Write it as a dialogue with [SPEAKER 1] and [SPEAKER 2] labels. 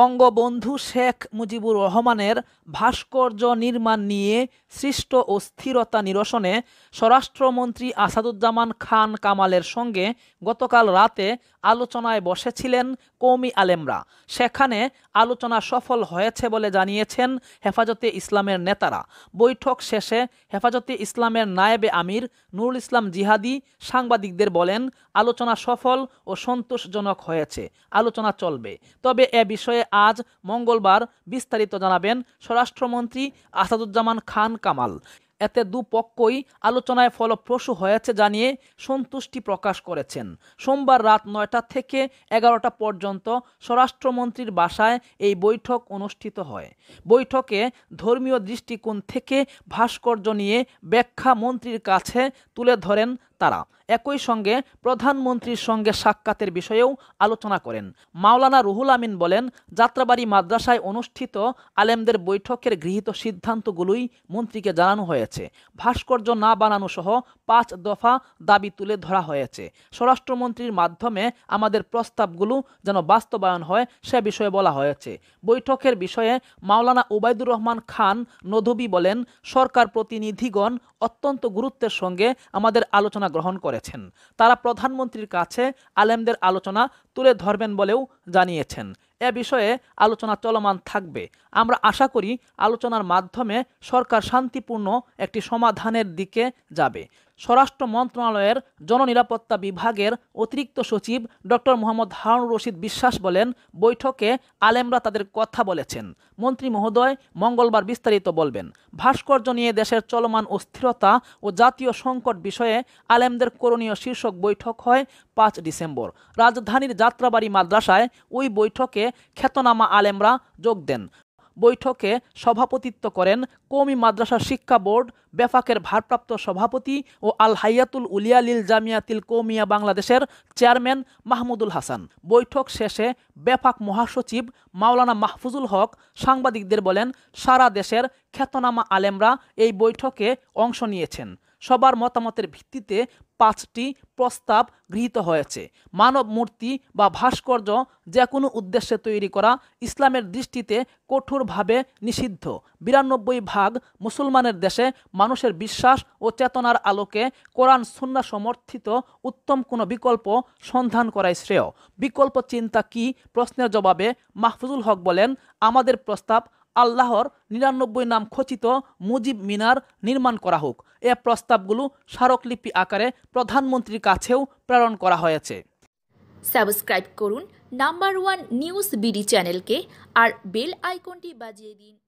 [SPEAKER 1] বঙ্গবন্ধু শেখ মুজিবুর রহমানের ভাস্কর্য নির্মাণ নিয়ে সৃষ্ট অস্থিরতা নিরসনে স্বরাষ্ট্রমন্ত্রী আসাদুজ্জামান খান কামালের সঙ্গে গতকাল রাতে আলোচনায় বসেছিলেন কৌমি আলেমরা সেখানে আলোচনা সফল হয়েছে বলে জানিয়েছেন হেফাজতে ইসলামের নেতারা বৈঠক শেষে হেফাজতে ইসলামের নায়েবে আমির নুরুল ইসলাম জিহাদি সাংবাদিকদের বলেন আলোচনা সফল ও সন্তোষজনক হয়েছে আলোচনা চলবে তবে এ বিষয়ে আজ মঙ্গলবার বিস্তারিত জানাবেন স্বরাষ্ট্রমন্ত্রী আসাদুজ্জামান খান কামাল এতে দুপক্ষই আলোচনায় ফলপ্রসূ হয়েছে জানিয়ে সন্তুষ্টি প্রকাশ করেছেন সোমবার রাত নয়টা থেকে এগারোটা পর্যন্ত স্বরাষ্ট্রমন্ত্রীর বাসায় এই বৈঠক অনুষ্ঠিত হয় বৈঠকে ধর্মীয় দৃষ্টিকোণ থেকে ভাস্কর্য নিয়ে ব্যাখ্যা মন্ত্রীর কাছে তুলে ধরেন তারা একই সঙ্গে প্রধানমন্ত্রীর সঙ্গে সাক্ষাতের বিষয়েও আলোচনা করেন মাওলানা রুহুল আমিন বলেন যাত্রাবাড়ি মাদ্রাসায় অনুষ্ঠিত আলেমদের বৈঠকের গৃহীত সিদ্ধান্তগুলোই মন্ত্রীকে জানানো হয়েছে ভাস্কর্য না বানানো সহ পাঁচ দফা দাবি তুলে ধরা হয়েছে স্বরাষ্ট্রমন্ত্রীর মাধ্যমে আমাদের প্রস্তাবগুলো যেন বাস্তবায়ন হয় সে বিষয়ে বলা হয়েছে বৈঠকের বিষয়ে মাওলানা ওবায়দুর রহমান খান নধবি বলেন সরকার প্রতিনিধিগণ অত্যন্ত গুরুত্বের সঙ্গে আমাদের আলোচনা আলোচনা গ্রহণ করেছেন তারা প্রধানমন্ত্রীর কাছে আলেমদের আলোচনা তুলে ধরবেন বলেও জানিয়েছেন এ বিষয়ে আলোচনা চলমান থাকবে আমরা আশা করি আলোচনার মাধ্যমে সরকার শান্তিপূর্ণ একটি সমাধানের দিকে যাবে স্বরাষ্ট্র মন্ত্রণালয়ের জননিরাপত্তা বিভাগের অতিরিক্ত সচিব ডক্টর মোহাম্মদ হারুন রশিদ বিশ্বাস বলেন বৈঠকে আলেমরা তাদের কথা বলেছেন মন্ত্রী মহোদয় মঙ্গলবার বিস্তারিত বলবেন ভাস্কর্য নিয়ে দেশের চলমান অস্থিরতা ও জাতীয় সংকট বিষয়ে আলেমদের করণীয় শীর্ষক বৈঠক হয় পাঁচ ডিসেম্বর রাজধানীর যাত্রাবাড়ি মাদ্রাসায় ওই বৈঠকে খ্যাতনামা আলেমরা যোগ দেন বৈঠকে সভাপতিত্ব করেন কৌমি মাদ্রাসা শিক্ষা বোর্ড বেফাকের ভারপ্রাপ্ত সভাপতি ও আল হাইয়াতুল উলিয়া জামিয়াতিল কৌমিয়া বাংলাদেশের চেয়ারম্যান মাহমুদুল হাসান বৈঠক শেষে বেফাক মহাসচিব মাওলানা মাহফুজুল হক সাংবাদিকদের বলেন সারা দেশের খ্যাতনামা আলেমরা এই বৈঠকে অংশ নিয়েছেন সবার মতামতের ভিত্তিতে পাঁচটি প্রস্তাব গৃহীত হয়েছে মানব মূর্তি বা ভাস্কর্য যে কোনো উদ্দেশ্যে তৈরি করা ইসলামের দৃষ্টিতে কঠোরভাবে নিষিদ্ধ বিরানব্বই ভাগ মুসলমানের দেশে মানুষের বিশ্বাস ও চেতনার আলোকে কোরআন সুন্না সমর্থিত উত্তম কোনো বিকল্প সন্ধান করাই শ্রেয় বিকল্প চিন্তা কি প্রশ্নের জবাবে মাহফুজুল হক বলেন আমাদের প্রস্তাব আল্লাহর নিরানব্বই নাম খচিত মুজিব মিনার নির্মাণ করা হোক এ প্রস্তাবগুলো স্মারকলিপি আকারে প্রধানমন্ত্রীর কাছেও প্রেরণ করা হয়েছে সাবস্ক্রাইব করুন নাম্বার ওয়ান নিউজ বিডি চ্যানেলকে আর বেল আইকনটি বাজিয়ে দিন